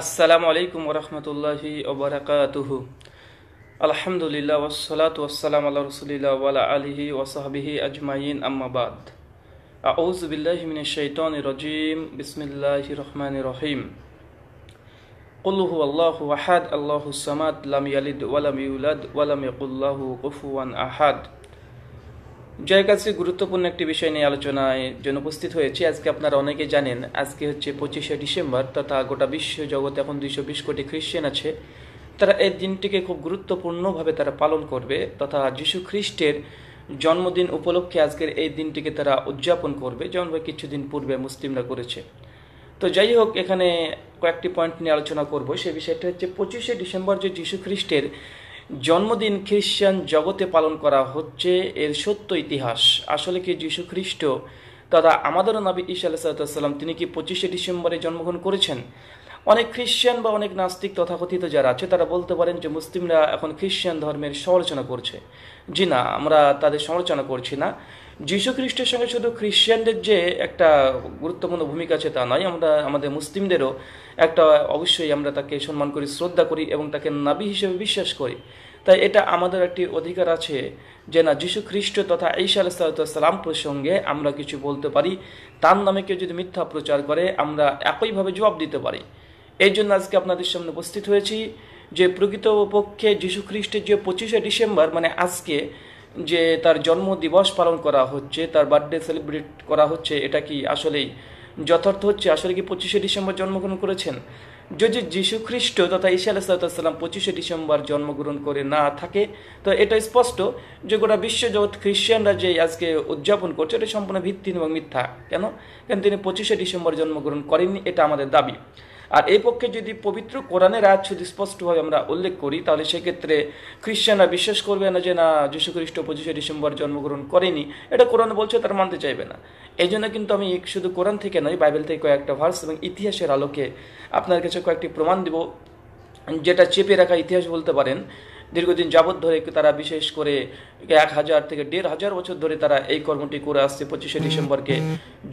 আসসালামু আলাইকুম ওরহমতুল্লাহি ওবরাকাতুহ আলহামদুলিল্লাহ ওসলাত ওসালাম আল্লাহ রসুলিল্লাহ ওয়ালা আলহি ওসাহাবিহি আজমাইন আম্মাবাদ আউজবিল্লাহি মিন শৈতন রজিম বিসমিল্লাহ রহমান রহিম قله الله أحد الله الصمد لم يلد ولم يولد ولم يقل له كفوا أحد জয়ের কাছে গুরুত্বপূর্ণ একটি বিষয় নিয়ে আলোচনায় জন্য উপস্থিত হয়েছে আজকে আপনারা অনেকে জানেন আজকে হচ্ছে পঁচিশে ডিসেম্বর তথা গোটা বিশ্ব জগতে এখন দুইশো বিশ কোটি খ্রিস্টান আছে তারা এই দিনটিকে খুব গুরুত্বপূর্ণভাবে তারা পালন করবে তথা যীশু খ্রিস্টের জন্মদিন উপলক্ষে আজকের এই দিনটিকে তারা উদযাপন করবে যেমনভাবে কিছুদিন পূর্বে মুসলিমরা করেছে তো যাই হোক এখানে কয়েকটি পয়েন্ট নিয়ে আলোচনা করব সে বিষয়টা হচ্ছে পঁচিশে ডিসেম্বর যে যীশু খ্রিস্টের জন্মদিন খ্রিস্টান জগতে পালন করা হচ্ছে এর সত্য ইতিহাস আসলে কি যীশু খ্রিস্ট তথা আমাদের নবী ইসা আলাহ সাল্লাম তিনি কি পঁচিশে ডিসেম্বরে জন্মগ্রহণ করেছেন অনেক খ্রিশ্চান বা অনেক নাস্তিক তথাকথিত যারা আছে তারা বলতে পারেন যে মুসলিমরা এখন খ্রিশ্চান ধর্মের সমালোচনা করছে জি না আমরা তাদের সমালোচনা করছি না যীশু খ্রিস্টের সঙ্গে শুধু খ্রিশ্চানদের যে একটা গুরুত্বপূর্ণ ভূমিকা আছে তা নয় আমরা আমাদের মুসলিমদেরও একটা অবশ্যই আমরা তাকে সম্মান করি শ্রদ্ধা করি এবং তাকে নাবি হিসেবে বিশ্বাস করি তাই এটা আমাদের একটি অধিকার আছে যে না যীশু খ্রিস্ট তথা ঈশা আলাইসালাম প্রসঙ্গে আমরা কিছু বলতে পারি তার নামে কেউ যদি মিথ্যা প্রচার করে আমরা একইভাবে জবাব দিতে পারি এই জন্য আজকে আপনাদের সামনে উপস্থিত হয়েছি যে প্রকৃতপক্ষে খ্রিস্টের যে পঁচিশে ডিসেম্বর মানে আজকে যে তার জন্ম দিবস পালন করা হচ্ছে তার বার্থডে সেলিব্রেট করা হচ্ছে এটা কি আসলেই যথার্থ হচ্ছে আসলে কি পঁচিশে ডিসেম্বর জন্মগ্রহণ করেছেন যদি খ্রিস্ট তথা ঈশা আলাহিসাল্লাম পঁচিশে ডিসেম্বর জন্মগ্রহণ করে না থাকে তো এটা স্পষ্ট যে গোটা বিশ্বজগৎ খ্রিস্টানরা যে আজকে উদযাপন করছে এটা সম্পূর্ণ ভিত্তিহীন এবং মিথ্যা কেন কেন তিনি পঁচিশে ডিসেম্বর জন্মগ্রহণ করেননি এটা আমাদের দাবি আর এই পক্ষে যদি পবিত্র কোরআনের আয়াত স্পষ্টভাবে আমরা উল্লেখ করি তাহলে সেক্ষেত্রে খ্রিস্টানরা বিশ্বাস করবে না যে না খ্রিস্ট পঁচিশে ডিসেম্বর জন্মগ্রহণ করেনি এটা কোরআন বলছে তার মানতে চাইবে না এই জন্য কিন্তু আমি শুধু কোরআন থেকে নয় বাইবেল থেকে কয়েকটা ভার্স এবং ইতিহাসের আলোকে আপনার কাছে কয়েকটি প্রমাণ দেব যেটা চেপে রাখা ইতিহাস বলতে পারেন দীর্ঘদিন যাবৎ ধরে তারা বিশেষ করে এক হাজার থেকে দেড় হাজার বছর ধরে তারা এই কর্মটি করে আসছে পঁচিশে ডিসেম্বরকে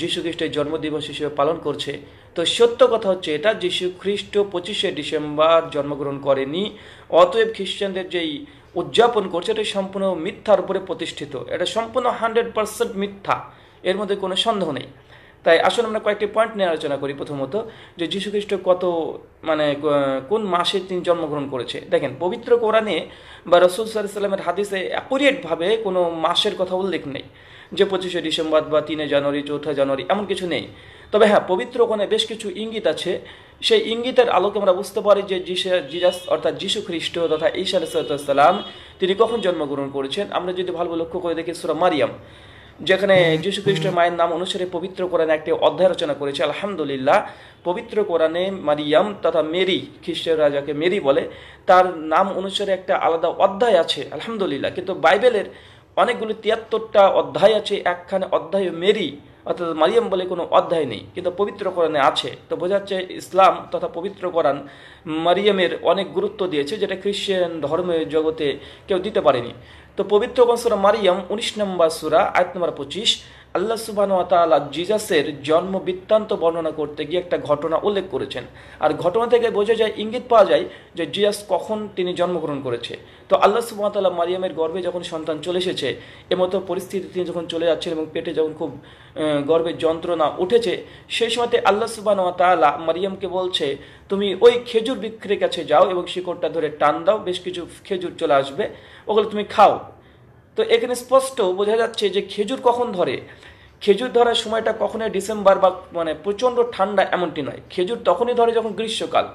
যীশু খ্রিস্টের জন্মদিবস হিসেবে পালন করছে তো সত্য কথা হচ্ছে এটা যীশু খ্রিস্ট পঁচিশে ডিসেম্বর জন্মগ্রহণ করেনি অতএব খ্রিস্টানদের যেই উদযাপন করছে এটা সম্পূর্ণ মিথ্যার উপরে প্রতিষ্ঠিত এটা সম্পূর্ণ হান্ড্রেড পার্সেন্ট মিথ্যা এর মধ্যে কোনো সন্দেহ নেই তাই আসলে আমরা কয়েকটি পয়েন্ট নিয়ে আলোচনা করি প্রথমত যে যীশুখ্রিস্ট কত মানে কোন মাসে তিনি জন্মগ্রহণ করেছে দেখেন পবিত্র কোরআনে বা রসুল সাল্লামের হাদিসে অ্যাকুরিয়েটভাবে কোনো মাসের কথা উল্লেখ নেই যে পঁচিশে ডিসেম্বর বা তিনে জানুয়ারি চৌঠা জানুয়ারি এমন কিছু নেই তবে হ্যাঁ পবিত্র কোণে বেশ কিছু ইঙ্গিত আছে সেই ইঙ্গিতের আলোকে আমরা বুঝতে পারি যে জিজাস অর্থাৎ যীশু খ্রিস্ট তথা ঈশা আলাইসাল্লাম তিনি কখন জন্মগ্রহণ করেছেন আমরা যদি ভালো লক্ষ্য করে দেখি সুরা মারিয়াম যেখানে যীশু খ্রিস্টের মায়ের নাম অনুসারে পবিত্র কোরআনে একটি অধ্যায় রচনা করেছে আলহামদুলিল্লাহ পবিত্র কোরআনে মারিয়াম তথা মেরি খ্রিস্টের রাজাকে মেরি বলে তার নাম অনুসারে একটা আলাদা অধ্যায় আছে আলহামদুলিল্লাহ কিন্তু বাইবেলের অনেকগুলি তিয়াত্তরটা অধ্যায় আছে একখানে অধ্যায় মেরি অর্থাৎ মারিয়াম বলে কোনো অধ্যায় নেই কিন্তু পবিত্র কোরআনে আছে তো বোঝাচ্ছে ইসলাম তথা পবিত্র কোরআন মারিয়ামের অনেক গুরুত্ব দিয়েছে যেটা খ্রিস্টান ধর্মের জগতে কেউ দিতে পারেনি তো পবিত্র কোন সুরা মারিয়াম উনিশ নম্বর সুরা আয়াত নম্বর পঁচিশ আল্লাহ সুবাহ তালা জিজাসের জন্ম বৃত্তান্ত বর্ণনা করতে গিয়ে একটা ঘটনা উল্লেখ করেছেন আর ঘটনা থেকে বোঝা যায় ইঙ্গিত পাওয়া যায় যে জিজাস কখন তিনি জন্মগ্রহণ করেছে তো আল্লাহ সুবাহ তাল্লাহ মারিয়ামের গর্বে যখন সন্তান চলে এসেছে এমতো পরিস্থিতি তিনি যখন চলে যাচ্ছেন এবং পেটে যখন খুব গর্বের যন্ত্রণা উঠেছে সেই সময়তে আল্লাহ সুবাহ তালা মারিয়ামকে বলছে তুমি ওই খেজুর বিক্রির কাছে যাও এবং শিকড়টা ধরে টান দাও বেশ কিছু খেজুর চলে আসবে ওগুলো তুমি খাও তো এখানে স্পষ্ট বোঝা যাচ্ছে যে খেজুর কখন ধরে খেজুর ধরার সময়টা কখনোই ডিসেম্বর বা মানে প্রচণ্ড ঠান্ডা এমনটি নয় খেজুর তখনই ধরে যখন গ্রীষ্মকাল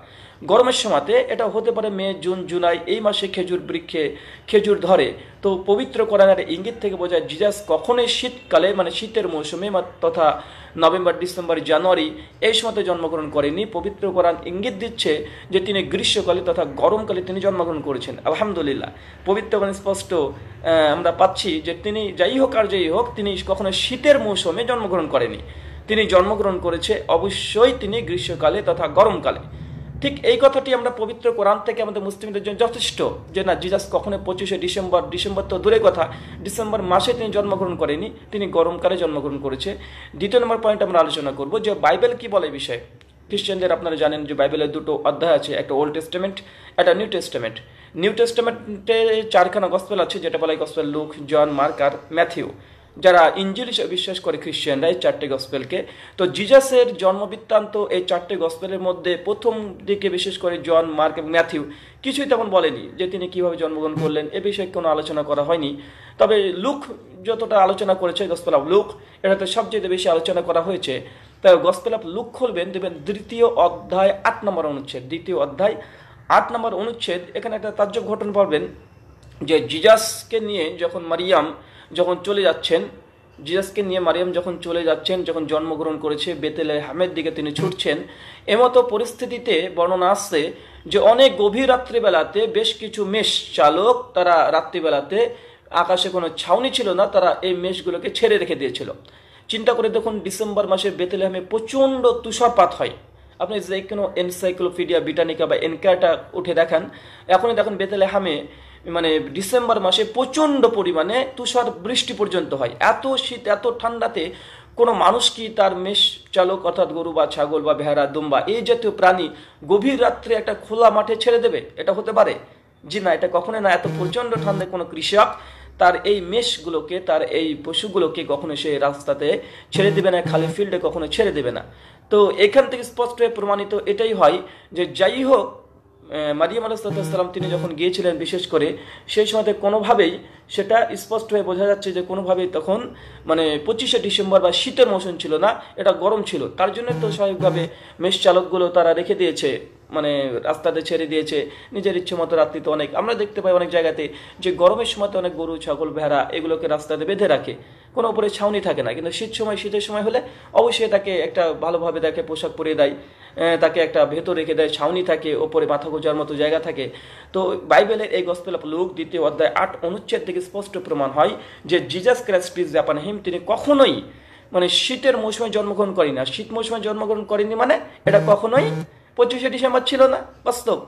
গরমের সময়তে এটা হতে পারে মে জুন জুলাই এই মাসে খেজুর বৃক্ষে খেজুর ধরে তো পবিত্র কোরআনের ইঙ্গিত থেকে বোঝায় জিজাস কখনোই শীতকালে মানে শীতের মৌসুমে তথা নভেম্বর ডিসেম্বর জানুয়ারি এই সময়তে জন্মগ্রহণ করেনি পবিত্র কোরআন ইঙ্গিত দিচ্ছে যে তিনি গ্রীষ্মকালে তথা গরমকালে তিনি জন্মগ্রহণ করেছেন আলহামদুলিল্লাহ পবিত্র কোরআন স্পষ্ট আমরা পাচ্ছি যে তিনি যাই হোক আর যাই হোক তিনি কখনো শীতের মৌসুমে জন্মগ্রহণ করেনি তিনি জন্মগ্রহণ করেছে অবশ্যই তিনি গ্রীষ্মকালে তথা গরমকালে ঠিক এই কথাটি আমরা পবিত্র কোরআন থেকে আমাদের মুসলিমদের জন্য যথেষ্ট যে না জিজাস কখনো পঁচিশে ডিসেম্বর ডিসেম্বর তো দূরে কথা ডিসেম্বর মাসে তিনি জন্মগ্রহণ করেনি তিনি গরমকালে জন্মগ্রহণ করেছে দ্বিতীয় নম্বর পয়েন্ট আমরা আলোচনা করব যে বাইবেল কি বলে বিষয়ে খ্রিস্টানদের আপনারা জানেন যে বাইবেলের দুটো অধ্যায় আছে একটা ওল্ড টেস্টামেন্ট একটা নিউ টেস্টামেন্ট নিউ টেস্টামেন্টে চারখানা গসপেল আছে যেটা বলা হয় গসপেল লুক জন মার্ক আর ম্যাথিউ যারা ইঞ্জিল হিসেবে বিশ্বাস করে খ্রিশ্চিয়ানরা এই চারটে গসপেলকে তো জিজাসের জন্মবৃত্তান্ত এই চারটে গসপেলের মধ্যে প্রথম দিকে বিশেষ করে জন মার্ক এবং ম্যাথিউ কিছুই তেমন বলেনি যে তিনি কিভাবে জন্মগ্রহণ করলেন এ বিষয়ে কোনো আলোচনা করা হয়নি তবে লুক যতটা আলোচনা করেছে গসপেল অফ লুক এটাতে সবচেয়ে বেশি আলোচনা করা হয়েছে তাই গসপেল অফ লুক খুলবেন দেবেন দ্বিতীয় অধ্যায় আট নম্বর অনুচ্ছেদ দ্বিতীয় অধ্যায় আট নম্বর অনুচ্ছেদ এখানে একটা তাজ্জব ঘটনা পড়বেন যে জিজাসকে নিয়ে যখন মারিয়াম যখন চলে যাচ্ছেন জিজাসকে নিয়ে মারিয়াম যখন চলে যাচ্ছেন যখন জন্মগ্রহণ করেছে বেতেলে হামের দিকে তিনি ছুটছেন এমতো পরিস্থিতিতে বর্ণনা আসছে যে অনেক গভীর রাত্রিবেলাতে বেশ কিছু মেষ চালক তারা রাত্রিবেলাতে আকাশে কোনো ছাউনি ছিল না তারা এই মেষগুলোকে ছেড়ে রেখে দিয়েছিল চিন্তা করে দেখুন ডিসেম্বর মাসে বেতেলেহামে প্রচণ্ড তুষারপাত হয় আপনি যে কোনো এনসাইক্লোপিডিয়া ব্রিটানিকা বা এনকায়াটা উঠে দেখান এখনই দেখুন হামে মানে ডিসেম্বর মাসে প্রচণ্ড পরিমাণে তুষার বৃষ্টি পর্যন্ত হয় এত শীত এত ঠান্ডাতে কোনো মানুষ কি তার মেষ চালক অর্থাৎ গরু বা ছাগল বা ভেড়া দুম্বা এই জাতীয় প্রাণী গভীর রাত্রে একটা খোলা মাঠে ছেড়ে দেবে এটা হতে পারে জি না এটা কখনোই না এত প্রচণ্ড ঠান্ডায় কোনো কৃষক তার এই মেষগুলোকে তার এই পশুগুলোকে কখনো সে রাস্তাতে ছেড়ে দেবে না খালি ফিল্ডে কখনো ছেড়ে দেবে না তো এখান থেকে স্পষ্ট প্রমাণিত এটাই হয় যে যাই হোক মারিয়াম আলাইসালাম তিনি যখন গিয়েছিলেন বিশেষ করে সেই সময়তে কোনোভাবেই সেটা স্পষ্ট হয়ে বোঝা যাচ্ছে যে কোনোভাবেই তখন মানে পঁচিশে ডিসেম্বর বা শীতের মৌসুম ছিল না এটা গরম ছিল তার জন্য তো স্বাভাবিকভাবে মেষ চালকগুলো তারা রেখে দিয়েছে মানে রাস্তাতে ছেড়ে দিয়েছে নিজের ইচ্ছে মতো রাত্রিতে অনেক আমরা দেখতে পাই অনেক জায়গাতে যে গরমের সময়তে অনেক গরু ছাগল ভেড়া এগুলোকে রাস্তাতে বেঁধে রাখে কোনো উপরে ছাউনি থাকে না কিন্তু শীত সময় শীতের সময় হলে অবশ্যই তাকে একটা ভালোভাবে তাকে পোশাক পরিয়ে দেয় তাকে একটা ভেতর রেখে দেয় ছাউনি থাকে ওপরে মাথা গোজার মতো জায়গা থাকে তো বাইবেলের এই গসপেল অফ লুক দ্বিতীয় অধ্যায় আট অনুচ্ছেদ থেকে স্পষ্ট প্রমাণ হয় যে Jesus Christ peace be upon him তিনি কখনোই মানে শীতের মৌসুমে জন্মগ্রহণ করেনি না শীত মৌসুমে জন্মগ্রহণ করেনি মানে এটা কখনোই পঁচিশে ডিসেম্বর ছিল না বাস্তব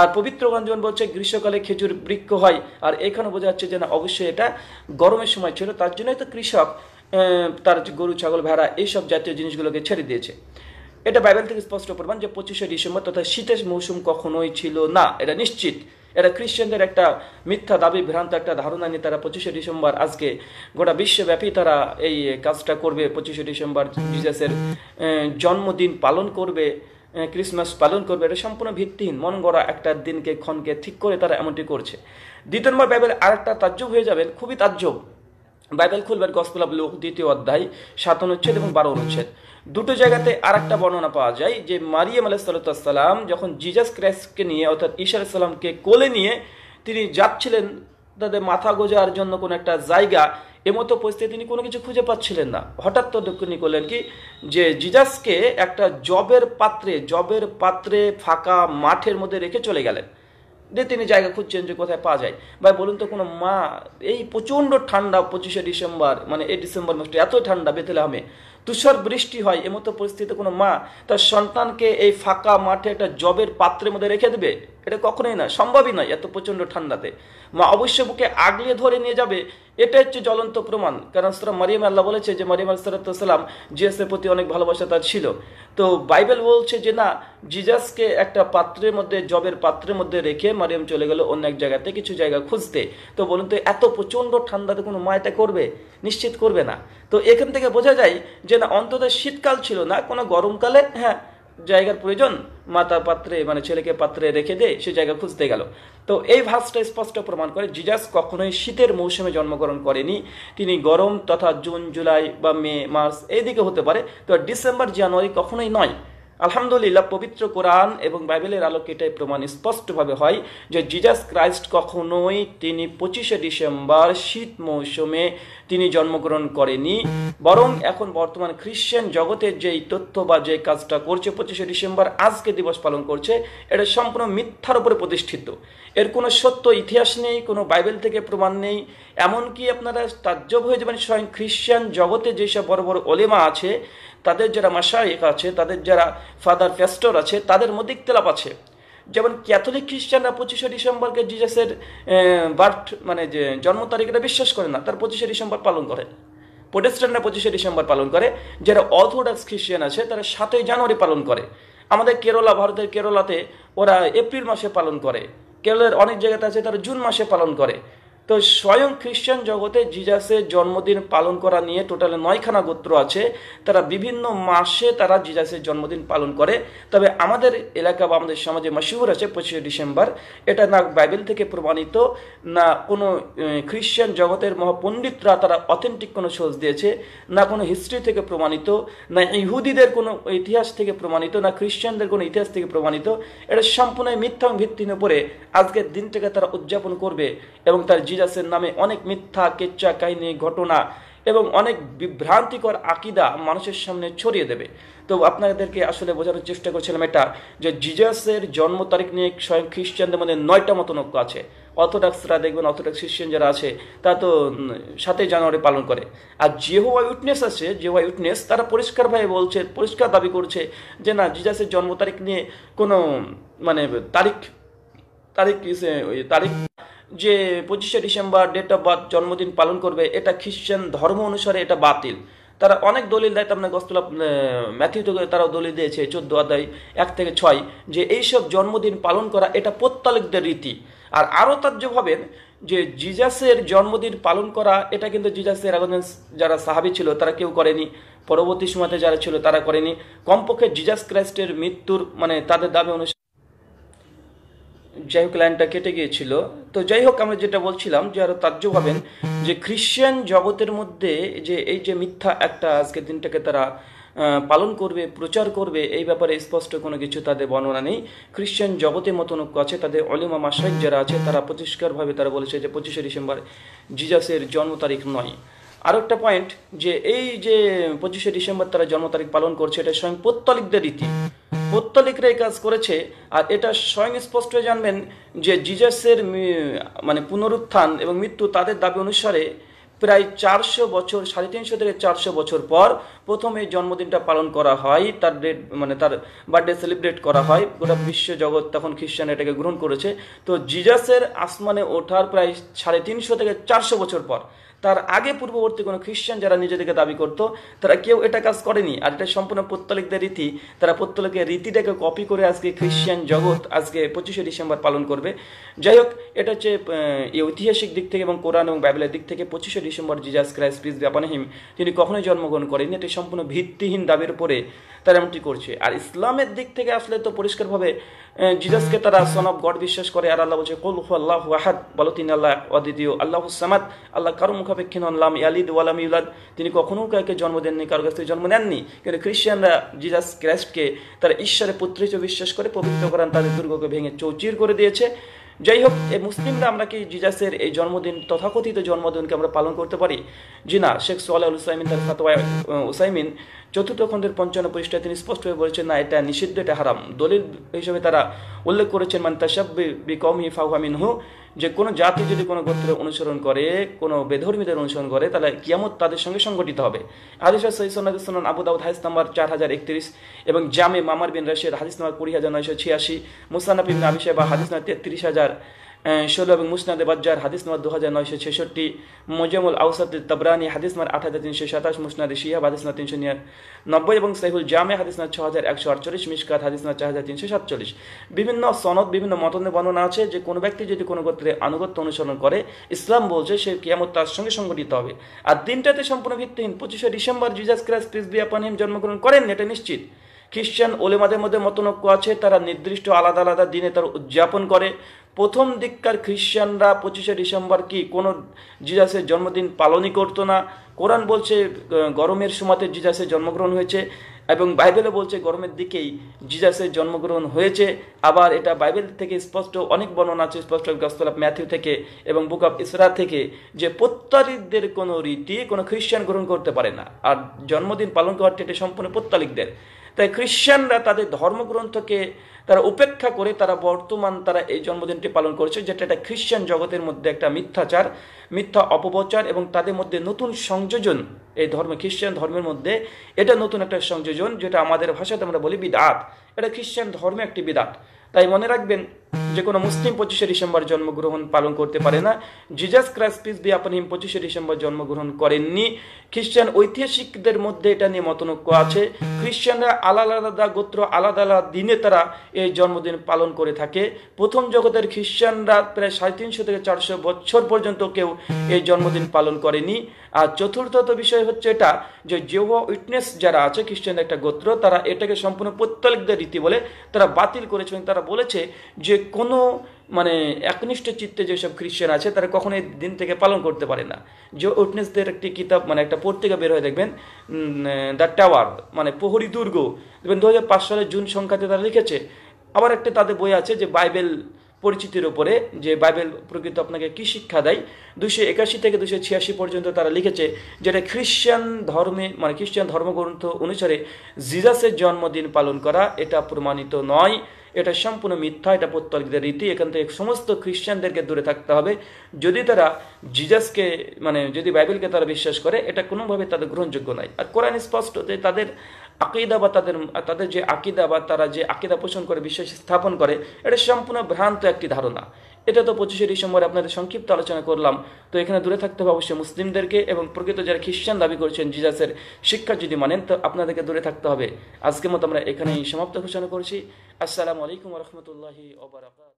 আর পবিত্র গঞ্জন বলছে গ্রীষ্মকালে খেজুর বৃক্ষ হয় আর এখানে বোঝা যাচ্ছে যে না অবশ্যই এটা গরমের সময় ছিল তার জন্যই তো কৃষক তার গরু ছাগল ভেড়া এইসব জাতীয় জিনিসগুলোকে ছেড়ে দিয়েছে এটা বাইবেল থেকে স্পষ্ট প্রমাণ যে পঁচিশে ডিসেম্বর তথা শীতের মৌসুম কখনোই ছিল না এটা নিশ্চিত এটা খ্রিশ্চানদের একটা মিথ্যা দাবি ভ্রান্ত একটা ধারণা নিয়ে তারা পঁচিশে ডিসেম্বর আজকে গোটা বিশ্বব্যাপী তারা এই কাজটা করবে পঁচিশে ডিসেম্বর জিজাসের জন্মদিন পালন করবে ক্রিসমাস পালন করবে এটা সম্পূর্ণ ভিত্তিহীন মন গড়া একটা দিনকে ক্ষণকে ঠিক করে তারা এমনটি করছে দ্বিতীয় নম্বর বাইবেল আর একটা তাজ্জব হয়ে যাবেন খুবই তাজ্জব বাইবেল খুলবেন গসপেল লোক দ্বিতীয় অধ্যায় সাত অনুচ্ছেদ এবং বারো অনুচ্ছেদ দুটো জায়গাতে আর একটা বর্ণনা পাওয়া যায় যে মারিয়াম আলাইসাল্লাম যখন জিজাস ক্রাইস্টকে নিয়ে অর্থাৎ ঈশা সাল্লামকে কোলে নিয়ে তিনি যাচ্ছিলেন তাদের মাথা গোজার জন্য কোনো একটা জায়গা এমতো পরিস্থিতি তিনি কোনো কিছু খুঁজে পাচ্ছিলেন না হঠাৎ তো তিনি করলেন কি যে জিজাসকে একটা জবের পাত্রে জবের পাত্রে ফাঁকা মাঠের মধ্যে রেখে চলে গেলেন দিয়ে তিনি জায়গা খুঁজছেন যে কোথায় পাওয়া যায় ভাই বলুন তো কোনো মা এই প্রচণ্ড ঠান্ডা পঁচিশে ডিসেম্বর মানে এই ডিসেম্বর মাসটা এত ঠান্ডা আমে তুষার বৃষ্টি হয় এমতো পরিস্থিতিতে কোনো মা তার সন্তানকে এই ফাঁকা মাঠে একটা জবের পাত্রের মধ্যে রেখে দেবে এটা কখনোই না সম্ভবই নয় এত প্রচণ্ড ঠান্ডাতে মা অবশ্য বুকে আগলে ধরে নিয়ে যাবে এটা হচ্ছে জ্বলন্ত প্রমাণ কারণ সুরা মারিয়াম আল্লাহ বলেছে যে মারিয়াম আলসালাম জিজাসের প্রতি অনেক ভালোবাসা তার ছিল তো বাইবেল বলছে যে না জিজাসকে একটা পাত্রের মধ্যে জবের পাত্রের মধ্যে রেখে মারিয়াম চলে গেল অন্য এক জায়গাতে কিছু জায়গা খুঁজতে তো বলুন তো এত প্রচণ্ড ঠান্ডাতে কোনো মা এটা করবে নিশ্চিত করবে না তো এখান থেকে বোঝা যায় যে না অন্তত শীতকাল ছিল না কোনো গরমকালে হ্যাঁ জায়গার প্রয়োজন মাতা পাত্রে মানে ছেলেকে পাত্রে রেখে দিয়ে সে জায়গা খুঁজতে গেল তো এই ভাষটা স্পষ্ট প্রমাণ করে জিজাস কখনোই শীতের মৌসুমে জন্মগ্রহণ করেনি তিনি গরম তথা জুন জুলাই বা মে মার্চ এইদিকে হতে পারে তো ডিসেম্বর জানুয়ারি কখনোই নয় আলহামদুলিল্লাহ পবিত্র কোরআন এবং বাইবেলের আলোকে এটাই প্রমাণ স্পষ্টভাবে হয় যে জিজাস ক্রাইস্ট কখনোই তিনি পঁচিশে ডিসেম্বর শীত মৌসুমে তিনি জন্মগ্রহণ করেনি বরং এখন বর্তমান খ্রিশ্চান জগতের যেই তথ্য বা যে কাজটা করছে পঁচিশে ডিসেম্বর আজকে দিবস পালন করছে এটা সম্পূর্ণ মিথ্যার উপরে প্রতিষ্ঠিত এর কোনো সত্য ইতিহাস নেই কোনো বাইবেল থেকে প্রমাণ নেই এমনকি আপনারা তাজ্জব হয়ে যাবেন স্বয়ং খ্রিশ্চান জগতে যেসব বড় বড় ওলেমা আছে তাদের যারা মাসায়েক আছে তাদের যারা ফাদার ফেস্টর আছে তাদের মধ্যে ইক্তলাপ আছে যেমন ক্যাথলিক খ্রিস্টানরা পঁচিশে ডিসেম্বরকে জিজাসের বার্থ মানে যে জন্ম তারিখটা বিশ্বাস করে না তার পঁচিশে ডিসেম্বর পালন করে প্রোটেস্ট্যান্টরা পঁচিশে ডিসেম্বর পালন করে যারা অর্থোডক্স খ্রিস্টান আছে তারা সাতই জানুয়ারি পালন করে আমাদের কেরলা ভারতের কেরলাতে ওরা এপ্রিল মাসে পালন করে কেরলের অনেক জায়গাতে আছে তারা জুন মাসে পালন করে তো স্বয়ং খ্রিস্টান জগতে জিজাসের জন্মদিন পালন করা নিয়ে টোটালে নয়খানা গোত্র আছে তারা বিভিন্ন মাসে তারা জিজাসের জন্মদিন পালন করে তবে আমাদের এলাকা বা আমাদের সমাজে মশহুর আছে পঁচিশে ডিসেম্বর এটা না বাইবেল থেকে প্রমাণিত না কোনো খ্রিস্টান জগতের মহাপণ্ডিতরা তারা অথেন্টিক কোনো সোজ দিয়েছে না কোনো হিস্ট্রি থেকে প্রমাণিত না ইহুদিদের কোনো ইতিহাস থেকে প্রমাণিত না খ্রিস্টানদের কোনো ইতিহাস থেকে প্রমাণিত এটা সম্পূর্ণ মিথ্যা ভিত্তির উপরে আজকের দিনটাকে তারা উদযাপন করবে এবং তার জিজা জিজাসের নামে অনেক মিথ্যা কেচ্ছা কাহিনী ঘটনা এবং অনেক বিভ্রান্তিকর আকিদা মানুষের সামনে ছড়িয়ে দেবে তো আপনাদেরকে আসলে বোঝানোর চেষ্টা করছিলাম এটা যে জিজাসের জন্ম তারিখ নিয়ে স্বয়ং খ্রিস্টানদের মধ্যে নয়টা মতনক্য আছে অর্থোডক্সরা দেখবেন অর্থোডক্স খ্রিস্টান যারা আছে তা তো সাতই জানুয়ারি পালন করে আর জেহোয়া উইটনেস আছে জেহোয়া উইটনেস তারা পরিষ্কারভাবে বলছে পরিষ্কার দাবি করছে যে না জিজাসের জন্ম তারিখ নিয়ে কোনো মানে তারিখ তারিখ তারিখ যে পঁচিশে ডিসেম্বর ডেট অফ বার্থ জন্মদিন পালন করবে এটা খ্রিশ্চান ধর্ম অনুসারে এটা বাতিল তারা অনেক দলিল দেয় তার মানে গসপেল ম্যাথিউ থেকে তারাও দলিল দিয়েছে চোদ্দ আদায় এক থেকে ছয় যে এইসব জন্মদিন পালন করা এটা প্রত্যালিকদের রীতি আর আরও তার যে ভাবেন যে জিজাসের জন্মদিন পালন করা এটা কিন্তু জিজাসের আগজন যারা সাহাবি ছিল তারা কেউ করেনি পরবর্তী সময়তে যারা ছিল তারা করেনি কমপক্ষে জিজাস ক্রাইস্টের মৃত্যুর মানে তাদের দাবি অনুসারে যাই হোক লাইনটা কেটে গিয়েছিল তো যাই হোক আমরা যেটা বলছিলাম যে আরো তার্য ভাবেন যে খ্রিশ্চিয়ান জগতের মধ্যে যে এই যে মিথ্যা একটা আজকের দিনটাকে তারা পালন করবে প্রচার করবে এই ব্যাপারে স্পষ্ট কোনো কিছু তাদের বর্ণনা নেই খ্রিশ্চান জগতে মতন আছে তাদের অলিমা মাসাইক যারা আছে তারা পরিষ্কারভাবে তারা বলেছে যে পঁচিশে ডিসেম্বর জিজাসের জন্ম তারিখ নয় আরও একটা পয়েন্ট যে এই যে পঁচিশে ডিসেম্বর তারা জন্ম তারিখ পালন করছে এটা স্বয়ং পত্তলিকদের রীতি পত্তলিকরা এই কাজ করেছে আর এটা স্বয়ং স্পষ্ট হয়ে জানবেন যে জিজাসের মানে পুনরুত্থান এবং মৃত্যু তাদের দাবি অনুসারে প্রায় চারশো বছর সাড়ে তিনশো থেকে চারশো বছর পর প্রথম এই জন্মদিনটা পালন করা হয় তার ডেট মানে তার বার্থডে সেলিব্রেট করা হয় গোটা বিশ্ব জগৎ তখন খ্রিস্টান এটাকে গ্রহণ করেছে তো জিজাসের আসমানে ওঠার প্রায় সাড়ে তিনশো থেকে চারশো বছর পর তার আগে পূর্ববর্তী কোনো খ্রিস্টান যারা নিজেদেরকে দাবি করত তারা কেউ এটা কাজ করেনি আর এটা সম্পূর্ণ পত্তলিকদের রীতি তারা পত্তলিকের রীতিটাকে কপি করে আজকে খ্রিস্টান জগৎ আজকে পঁচিশে ডিসেম্বর পালন করবে যাই হোক এটা হচ্ছে ঐতিহাসিক দিক থেকে এবং কোরআন এবং বাইবেলের দিক থেকে পঁচিশে ডিসেম্বর জিজাস ক্রাইস্ট পিস ব্যাপানহিম তিনি কখনোই জন্মগ্রহণ করেনি এটি সম্পূর্ণ ভিত্তিহীন দাবির উপরে তারা এমনটি করছে আর ইসলামের দিক থেকে আসলে তো পরিষ্কারভাবে জিজাসকে তারা সন অফ গড বিশ্বাস করে আর আল্লাহ বলছে কল হু আল্লাহ আহাদ বলো তিনি আল্লাহ অদ্বিতীয় আল্লাহ সামাদ আল্লাহ কারো মুখে ধর্মনিরপেক্ষে নন লাম ইয়ালিদ ওয়ালাম ইউলাদ তিনি কখনো কাউকে জন্ম দেননি কারো কাছ থেকে জন্ম নেননি কিন্তু খ্রিস্টানরা জিজাস ক্রাইস্টকে তার ঈশ্বরের পুত্র হিসেবে বিশ্বাস করে পবিত্র করান তাদের দুর্গকে ভেঙে চৌচির করে দিয়েছে যাই হোক মুসলিমরা আমরা কি জিজাসের এই জন্মদিন তথাকথিত জন্মদিনকে আমরা পালন করতে পারি জিনা শেখ সোয়াল উসাইমিন তার ফাতোয়া উসাইমিন চতুর্থ খণ্ডের পঞ্চান্ন পৃষ্ঠায় তিনি স্পষ্টভাবে বলেছেন না এটা নিষিদ্ধ এটা হারাম দলিল হিসেবে তারা উল্লেখ করেছেন মানে তাসাব্বি বি কমি ফাহামিন হু যে কোনো জাতি যদি কোনো গোত্রের অনুসরণ করে কোনো বেধর্মীদের অনুসরণ করে তাহলে কিয়ামত তাদের সঙ্গে সংগঠিত হবে হাদিস সৈসনান আবু দাউদ হাদিস নাম্বার চার হাজার একত্রিশ এবং জামে মামার বিন রাশের হাদিস নাম্বার কুড়ি হাজার নয়শো ছিয়াশি মুসানাবিন আবিসেবা হাদিস নাম্বার তেত্রিশ হাজার ষোলো এবং মুসনাদে বাজার হাদিস নম্বর দু হাজার নয়শো ছেষট্টি মোজামুল আউসাদ তবরানি হাদিস নম্বর আট হাজার তিনশো সাতাশ মুসনাদে শিহাব হাদিস নম্বর তিনশো নব্বই এবং সাইফুল জামে হাদিস নম্বর ছ হাজার একশো আটচল্লিশ মিসকাত হাদিস নম্বর চার হাজার তিনশো সাতচল্লিশ বিভিন্ন সনদ বিভিন্ন মতনের বর্ণনা আছে যে কোনো ব্যক্তি যদি কোনো গোত্রে আনুগত্য অনুসরণ করে ইসলাম বলছে সে কিয়ামত তার সঙ্গে সংগঠিত হবে আর দিনটাতে সম্পূর্ণ ভিত্তিহীন পঁচিশে ডিসেম্বর জিজাস ক্রাইস্ট পিস বিয়াপানহীন জন্মগ্রহণ করেন এটা নিশ্চিত খ্রিস্টান ওলেমাদের মধ্যে মতনৈক্য আছে তারা নির্দিষ্ট আলাদা আলাদা দিনে তার উদযাপন করে প্রথম দিককার খ্রিশ্চানরা পঁচিশে ডিসেম্বর কি কোনো জিজাসের জন্মদিন পালনই করতো না কোরআন বলছে গরমের সময়তে জিজাসের জন্মগ্রহণ হয়েছে এবং বাইবেলে বলছে গরমের দিকেই জিজাসের জন্মগ্রহণ হয়েছে আবার এটা বাইবেল থেকে স্পষ্ট অনেক বর্ণনা আছে স্পষ্ট গস্তল ম্যাথিউ থেকে এবং বুক অফ ইসরা থেকে যে প্রত্যালিকদের কোনো রীতি কোনো খ্রিস্টান গ্রহণ করতে পারে না আর জন্মদিন পালন করার এটা সম্পূর্ণ প্রত্যালিকদের তাই খ্রিশ্চানরা তাদের ধর্মগ্রন্থকে তারা উপেক্ষা করে তারা বর্তমান তারা এই জন্মদিনটি পালন করছে যেটা একটা খ্রিশ্চান জগতের মধ্যে একটা মিথ্যাচার মিথ্যা অপপ্রচার এবং তাদের মধ্যে নতুন সংযোজন এই ধর্ম খ্রিশ্চান ধর্মের মধ্যে এটা নতুন একটা সংযোজন যেটা আমাদের ভাষাতে আমরা বলি বিদাত এটা খ্রিশ্চান ধর্মে একটি বিদাত তাই মনে রাখবেন Hmm. যে কোনো মুসলিম পঁচিশে ডিসেম্বর জন্মগ্রহণ পালন করতে পারে না জিজাস ক্রাইস্ট পিস বি আপনি পঁচিশে ডিসেম্বর জন্মগ্রহণ করেননি খ্রিস্টান ঐতিহাসিকদের মধ্যে এটা নিয়ে মতনৈক্য আছে খ্রিস্টানরা আলাদা আলাদা গোত্র আলাদা আলাদা দিনে তারা এই জন্মদিন পালন করে থাকে প্রথম জগতের খ্রিস্টানরা প্রায় সাড়ে তিনশো থেকে চারশো বছর পর্যন্ত কেউ এই জন্মদিন পালন করেনি আর চতুর্থত বিষয় হচ্ছে এটা যে জেহ উইটনেস যারা আছে খ্রিস্টান একটা গোত্র তারা এটাকে সম্পূর্ণ পত্তলিকদের রীতি বলে তারা বাতিল করেছে তারা বলেছে যে কোনো মানে একনিষ্ঠ চিত্তে যেসব খ্রিস্টান আছে তারা কখনো এই দিন থেকে পালন করতে পারে না যে ওটনেসদের একটি কিতাব মানে একটা পত্রিকা বের হয়ে দেখবেন দ্য টাওয়ার মানে প্রহরী দুর্গ দেখবেন দু সালের জুন সংখ্যাতে তারা লিখেছে আবার একটা তাদের বই আছে যে বাইবেল পরিচিতির উপরে যে বাইবেল প্রকৃত আপনাকে কি শিক্ষা দেয় দুশো একাশি থেকে দুশো ছিয়াশি পর্যন্ত তারা লিখেছে যেটা খ্রিশ্চান ধর্মে মানে খ্রিশ্চান ধর্মগ্রন্থ অনুসারে জিজাসের জন্মদিন পালন করা এটা প্রমাণিত নয় এটা সম্পূর্ণ মিথ্যা এটা পত্তলিকদের রীতি এখান থেকে সমস্ত খ্রিস্টানদেরকে দূরে থাকতে হবে যদি তারা জিজাসকে মানে যদি বাইবেলকে তারা বিশ্বাস করে এটা কোনোভাবে তাদের গ্রহণযোগ্য নয় আর কোরআন স্পষ্ট যে তাদের আকিদা বা তাদের তাদের যে আকিদা বা তারা যে আকিদা পোষণ করে বিশ্বাস স্থাপন করে এটা সম্পূর্ণ ভ্রান্ত একটি ধারণা এটা তো পঁচিশে ডিসেম্বর আপনাদের সংক্ষিপ্ত আলোচনা করলাম তো এখানে দূরে থাকতে হবে অবশ্যই মুসলিমদেরকে এবং প্রকৃত যারা খ্রিস্টান দাবি করছেন জিজাসের শিক্ষা যদি মানেন তো আপনাদেরকে দূরে থাকতে হবে আজকের মতো আমরা এখানেই সমাপ্ত ঘোষণা করছি আসসালামু আলাইকুম রহমতুল্লাহি